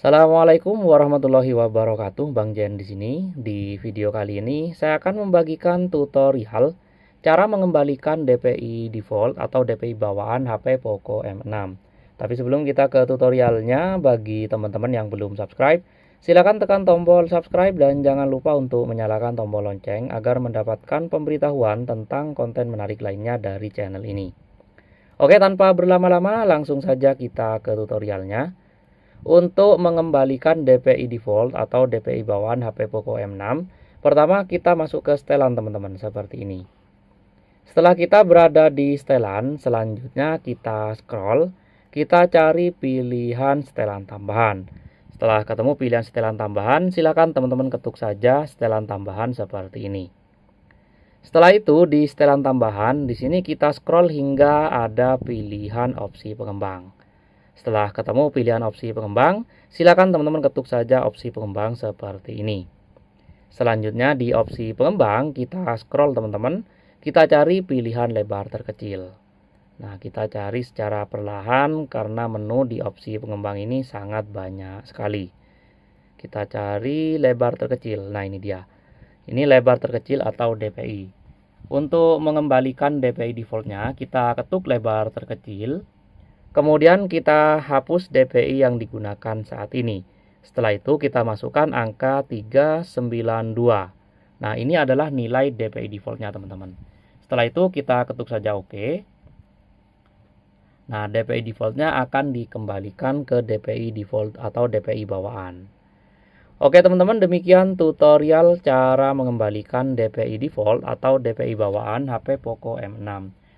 Assalamualaikum warahmatullahi wabarakatuh, Bang Jen di sini. Di video kali ini saya akan membagikan tutorial cara mengembalikan DPI default atau DPI bawaan HP Poco M6. Tapi sebelum kita ke tutorialnya, bagi teman-teman yang belum subscribe, silakan tekan tombol subscribe dan jangan lupa untuk menyalakan tombol lonceng agar mendapatkan pemberitahuan tentang konten menarik lainnya dari channel ini. Oke, tanpa berlama-lama, langsung saja kita ke tutorialnya untuk mengembalikan DPI default atau DPI bawaan HP Poco M6 pertama kita masuk ke setelan teman-teman seperti ini setelah kita berada di setelan selanjutnya kita scroll kita cari pilihan setelan tambahan setelah ketemu pilihan setelan tambahan silakan teman-teman ketuk saja setelan tambahan seperti ini setelah itu di setelan tambahan di sini kita scroll hingga ada pilihan opsi pengembang setelah ketemu pilihan opsi pengembang, silakan teman-teman ketuk saja opsi pengembang seperti ini. Selanjutnya di opsi pengembang kita scroll teman-teman, kita cari pilihan lebar terkecil. Nah, kita cari secara perlahan karena menu di opsi pengembang ini sangat banyak sekali. Kita cari lebar terkecil. Nah, ini dia. Ini lebar terkecil atau DPI. Untuk mengembalikan DPI defaultnya, kita ketuk lebar terkecil Kemudian kita hapus DPI yang digunakan saat ini. Setelah itu kita masukkan angka 392. Nah, ini adalah nilai DPI defaultnya teman-teman. Setelah itu kita ketuk saja OK. Nah, DPI defaultnya akan dikembalikan ke DPI default atau DPI bawaan. Oke teman-teman, demikian tutorial cara mengembalikan DPI default atau DPI bawaan HP POCO M6.